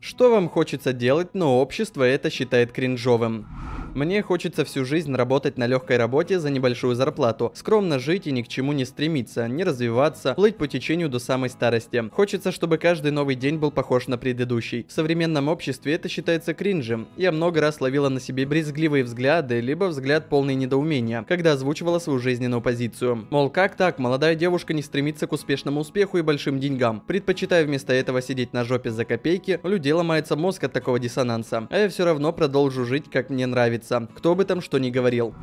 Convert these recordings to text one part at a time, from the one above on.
Что вам хочется делать, но общество это считает кринжовым. Мне хочется всю жизнь работать на легкой работе за небольшую зарплату, скромно жить и ни к чему не стремиться, не развиваться, плыть по течению до самой старости. Хочется, чтобы каждый новый день был похож на предыдущий. В современном обществе это считается кринжем. Я много раз ловила на себе брезгливые взгляды, либо взгляд полный недоумения, когда озвучивала свою жизненную позицию. Мол, как так, молодая девушка не стремится к успешному успеху и большим деньгам, предпочитая вместо этого сидеть на жопе за копейки, у людей ломается мозг от такого диссонанса. А я все равно продолжу жить, как мне нравится нравится, кто бы там что ни говорил.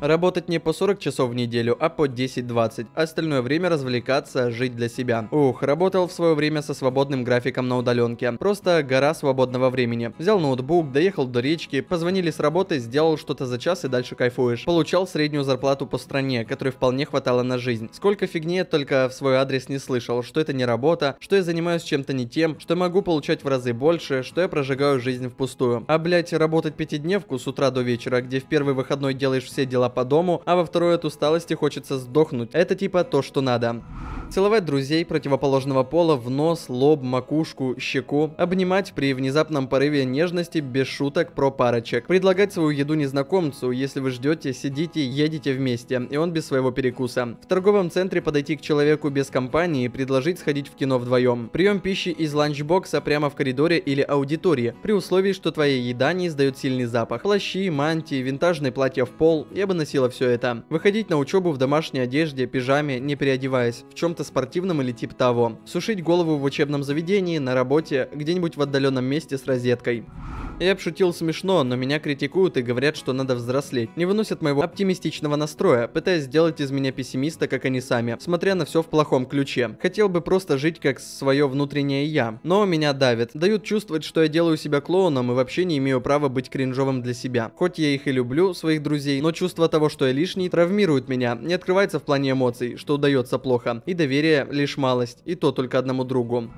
Работать не по 40 часов в неделю, а по 10-20. Остальное время развлекаться, жить для себя. Ух, работал в свое время со свободным графиком на удаленке. Просто гора свободного времени. Взял ноутбук, доехал до речки, позвонили с работы, сделал что-то за час и дальше кайфуешь. Получал среднюю зарплату по стране, которой вполне хватало на жизнь. Сколько фигни я только в свой адрес не слышал, что это не работа, что я занимаюсь чем-то не тем, что могу получать в разы больше, что я прожигаю жизнь впустую. А блять, работать пятидневку с утра до вечера, где в первый выходной делаешь все дела по дому, а во второй от усталости хочется сдохнуть. Это типа то, что надо. Целовать друзей противоположного пола в нос, лоб, макушку, щеку. Обнимать при внезапном порыве нежности без шуток про парочек. Предлагать свою еду незнакомцу, если вы ждете, сидите, едете вместе, и он без своего перекуса. В торговом центре подойти к человеку без компании и предложить сходить в кино вдвоем. Прием пищи из ланчбокса прямо в коридоре или аудитории, при условии, что твоя еда не издает сильный запах. Плащи, мантии, винтажные платья в пол, я бы носила все это. Выходить на учебу в домашней одежде, пижаме, не переодеваясь. В чем-то чем-то спортивным или типа того. Сушить голову в учебном заведении, на работе, где-нибудь в отдаленном месте с розеткой. Я обшутил смешно, но меня критикуют и говорят, что надо взрослеть. Не выносят моего оптимистичного настроя, пытаясь сделать из меня пессимиста, как они сами, смотря на все в плохом ключе. Хотел бы просто жить как свое внутреннее я. Но меня давят. Дают чувствовать, что я делаю себя клоуном и вообще не имею права быть кринжовым для себя. Хоть я их и люблю, своих друзей, но чувство того, что я лишний, травмирует меня, не открывается в плане эмоций, что удается плохо, и доверие лишь малость, и то только одному другу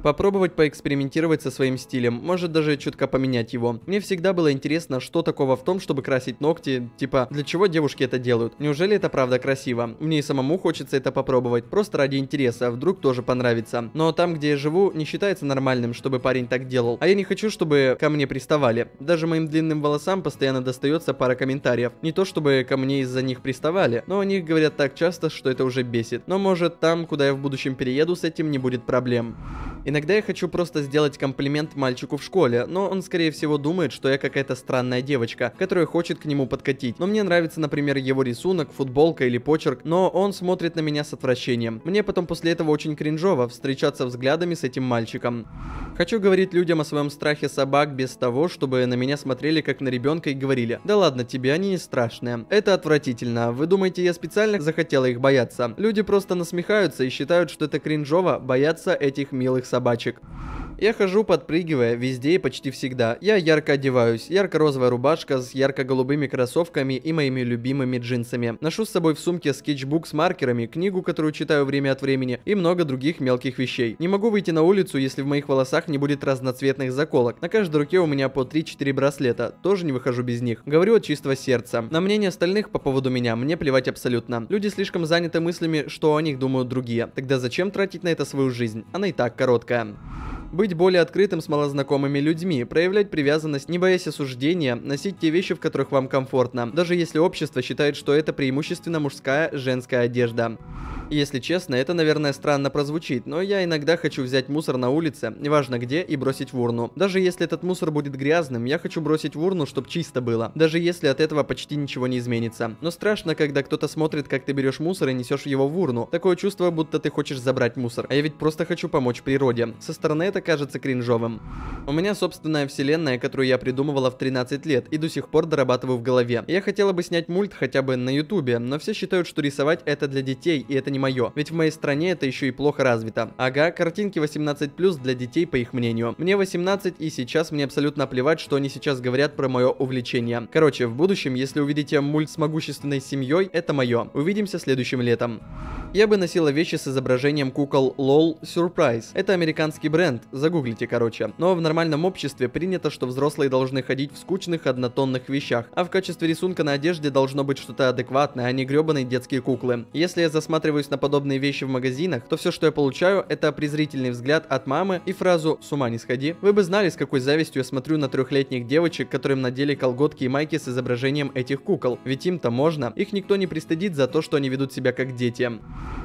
попробовать поэкспериментировать со своим стилем, может даже чутка поменять его. Мне всегда было интересно, что такого в том, чтобы красить ногти, типа, для чего девушки это делают? Неужели это правда красиво? Мне и самому хочется это попробовать, просто ради интереса, а вдруг тоже понравится. Но там, где я живу, не считается нормальным, чтобы парень так делал, а я не хочу, чтобы ко мне приставали. Даже моим длинным волосам постоянно достается пара комментариев. Не то, чтобы ко мне из-за них приставали, но о них говорят так часто, что это уже бесит. Но может там, куда я в будущем перееду, с этим не будет проблем. Иногда я хочу просто сделать комплимент мальчику в школе, но он скорее всего думает, что я какая-то странная девочка, которая хочет к нему подкатить. Но мне нравится, например, его рисунок, футболка или почерк, но он смотрит на меня с отвращением. Мне потом после этого очень кринжово встречаться взглядами с этим мальчиком. Хочу говорить людям о своем страхе собак без того, чтобы на меня смотрели как на ребенка и говорили, да ладно тебе, они не страшные. Это отвратительно. Вы думаете, я специально захотела их бояться? Люди просто насмехаются и считают, что это кринжово бояться этих милых собак собачек. Я хожу, подпрыгивая, везде и почти всегда. Я ярко одеваюсь. Ярко-розовая рубашка с ярко-голубыми кроссовками и моими любимыми джинсами. Ношу с собой в сумке скетчбук с маркерами, книгу, которую читаю время от времени, и много других мелких вещей. Не могу выйти на улицу, если в моих волосах не будет разноцветных заколок. На каждой руке у меня по 3-4 браслета. Тоже не выхожу без них. Говорю от чистого сердца. На мнение остальных по поводу меня мне плевать абсолютно. Люди слишком заняты мыслями, что о них думают другие. Тогда зачем тратить на это свою жизнь? Она и так короткая. Быть более открытым с малознакомыми людьми, проявлять привязанность, не боясь осуждения, носить те вещи, в которых вам комфортно, даже если общество считает, что это преимущественно мужская женская одежда. Если честно, это, наверное, странно прозвучит, но я иногда хочу взять мусор на улице, неважно где, и бросить в урну. Даже если этот мусор будет грязным, я хочу бросить в урну, чтобы чисто было. Даже если от этого почти ничего не изменится. Но страшно, когда кто-то смотрит, как ты берешь мусор и несешь его в урну. Такое чувство, будто ты хочешь забрать мусор. А я ведь просто хочу помочь природе. Со стороны это кажется кринжовым. У меня собственная вселенная, которую я придумывала в 13 лет и до сих пор дорабатываю в голове. Я хотела бы снять мульт хотя бы на ютубе, но все считают, что рисовать это для детей, и это не мое. Ведь в моей стране это еще и плохо развито. Ага, картинки 18+, для детей, по их мнению. Мне 18, и сейчас мне абсолютно плевать, что они сейчас говорят про мое увлечение. Короче, в будущем, если увидите мульт с могущественной семьей, это мое. Увидимся следующим летом. Я бы носила вещи с изображением кукол LOL Surprise. Это американский бренд, загуглите, короче. Но в нормальном обществе принято, что взрослые должны ходить в скучных однотонных вещах, а в качестве рисунка на одежде должно быть что-то адекватное, а не гребаные детские куклы. Если я засматриваюсь на подобные вещи в магазинах, то все, что я получаю, это презрительный взгляд от мамы и фразу «с ума не сходи». Вы бы знали, с какой завистью я смотрю на трехлетних девочек, которым надели колготки и майки с изображением этих кукол. Ведь им-то можно. Их никто не пристыдит за то, что они ведут себя как дети.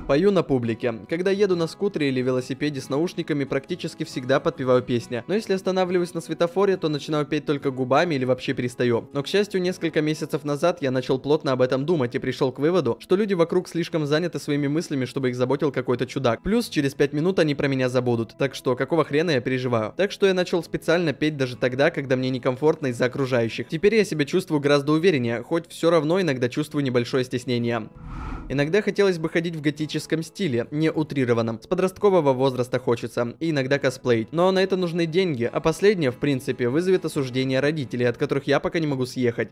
Пою на публике. Когда еду на скутере или велосипеде с наушниками, практически всегда подпеваю песни. Но если останавливаюсь на светофоре, то начинаю петь только губами или вообще перестаю. Но, к счастью, несколько месяцев назад я начал плотно об этом думать и пришел к выводу, что люди вокруг слишком заняты своими мыслями, чтобы их заботил какой-то чудак. Плюс через 5 минут они про меня забудут, так что какого хрена я переживаю? Так что я начал специально петь даже тогда, когда мне некомфортно из-за окружающих. Теперь я себя чувствую гораздо увереннее, хоть все равно иногда чувствую небольшое стеснение. Иногда хотелось бы ходить в готическом стиле, не утрированном. С подросткового возраста хочется, и иногда косплеить. Но на это нужны деньги, а последнее, в принципе, вызовет осуждение родителей, от которых я пока не могу съехать.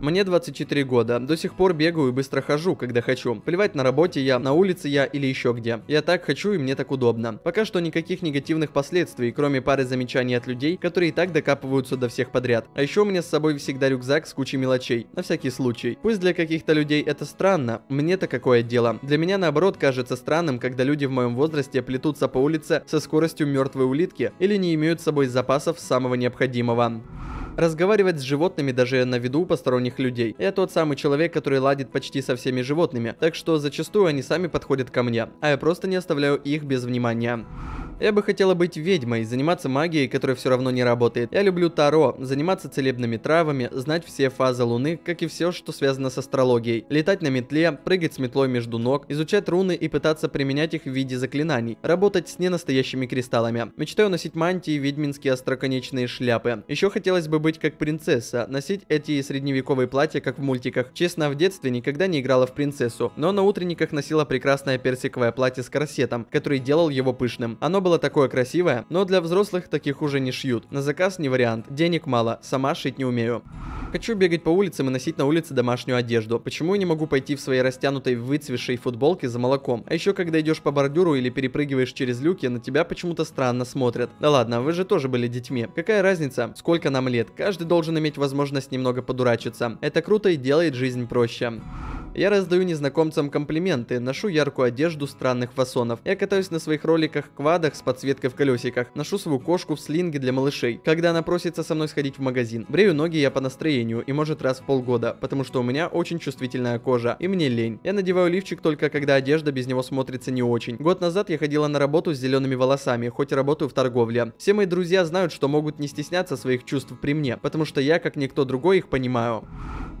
Мне 24 года, до сих пор бегаю и быстро хожу, когда хочу. Плевать на работе я, на улице я или еще где. Я так хочу и мне так удобно. Пока что никаких негативных последствий, кроме пары замечаний от людей, которые и так докапываются до всех подряд. А еще у меня с собой всегда рюкзак с кучей мелочей, на всякий случай. Пусть для каких-то людей это странно, мне так какое дело. Для меня, наоборот, кажется странным, когда люди в моем возрасте плетутся по улице со скоростью мертвой улитки или не имеют с собой запасов самого необходимого. Разговаривать с животными даже на виду у посторонних людей. Я тот самый человек, который ладит почти со всеми животными, так что зачастую они сами подходят ко мне, а я просто не оставляю их без внимания. Я бы хотела быть ведьмой, заниматься магией, которая все равно не работает. Я люблю таро, заниматься целебными травами, знать все фазы луны, как и все, что связано с астрологией. Летать на метле, прыгать с метлой между ног, изучать руны и пытаться применять их в виде заклинаний. Работать с ненастоящими кристаллами. Мечтаю носить мантии, ведьминские остроконечные шляпы. Еще хотелось бы быть как принцесса, носить эти средневековые платья, как в мультиках. Честно, в детстве никогда не играла в принцессу, но на утренниках носила прекрасное персиковое платье с корсетом, который делал его пышным. Оно было было такое красивое, но для взрослых таких уже не шьют. На заказ не вариант, денег мало, сама шить не умею. Хочу бегать по улицам и носить на улице домашнюю одежду. Почему я не могу пойти в своей растянутой выцвешей футболке за молоком? А еще когда идешь по бордюру или перепрыгиваешь через люки, на тебя почему-то странно смотрят. Да ладно, вы же тоже были детьми. Какая разница, сколько нам лет? Каждый должен иметь возможность немного подурачиться. Это круто и делает жизнь проще. Я раздаю незнакомцам комплименты, ношу яркую одежду странных фасонов. Я катаюсь на своих роликах-квадах с подсветкой в колесиках, ношу свою кошку в слинге для малышей, когда она просится со мной сходить в магазин. Брею ноги я по настроению и может раз в полгода, потому что у меня очень чувствительная кожа и мне лень. Я надеваю лифчик только когда одежда без него смотрится не очень. Год назад я ходила на работу с зелеными волосами, хоть и работаю в торговле. Все мои друзья знают, что могут не стесняться своих чувств при мне, потому что я, как никто другой, их понимаю.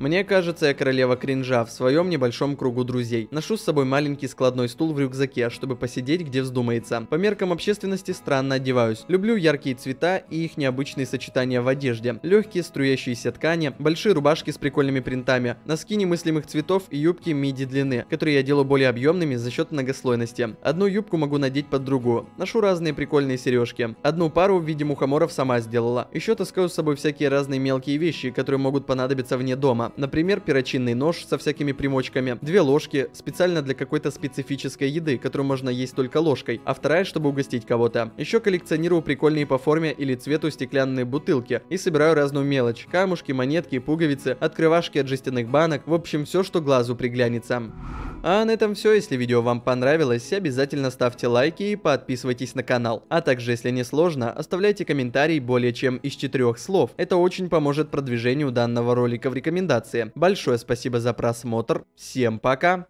Мне кажется, я королева кринжа в своем небольшом кругу друзей. Ношу с собой маленький складной стул в рюкзаке, чтобы посидеть где вздумается. По меркам общественности странно одеваюсь. Люблю яркие цвета и их необычные сочетания в одежде. Легкие струящиеся ткани, большие рубашки с прикольными принтами, носки немыслимых цветов и юбки миди длины, которые я делаю более объемными за счет многослойности. Одну юбку могу надеть под другую. Ношу разные прикольные сережки. Одну пару в виде мухоморов сама сделала. Еще таскаю с собой всякие разные мелкие вещи, которые могут понадобиться вне дома. Например, перочинный нож со всякими примочками, две ложки специально для какой-то специфической еды, которую можно есть только ложкой, а вторая, чтобы угостить кого-то. Еще коллекционирую прикольные по форме или цвету стеклянные бутылки и собираю разную мелочь, камушки, монетки, пуговицы, открывашки от жестяных банок, в общем все, что глазу приглянется. А на этом все, если видео вам понравилось, обязательно ставьте лайки и подписывайтесь на канал. А также, если не сложно, оставляйте комментарий более чем из четырех слов. Это очень поможет продвижению данного ролика в рекомендации. Большое спасибо за просмотр, всем пока!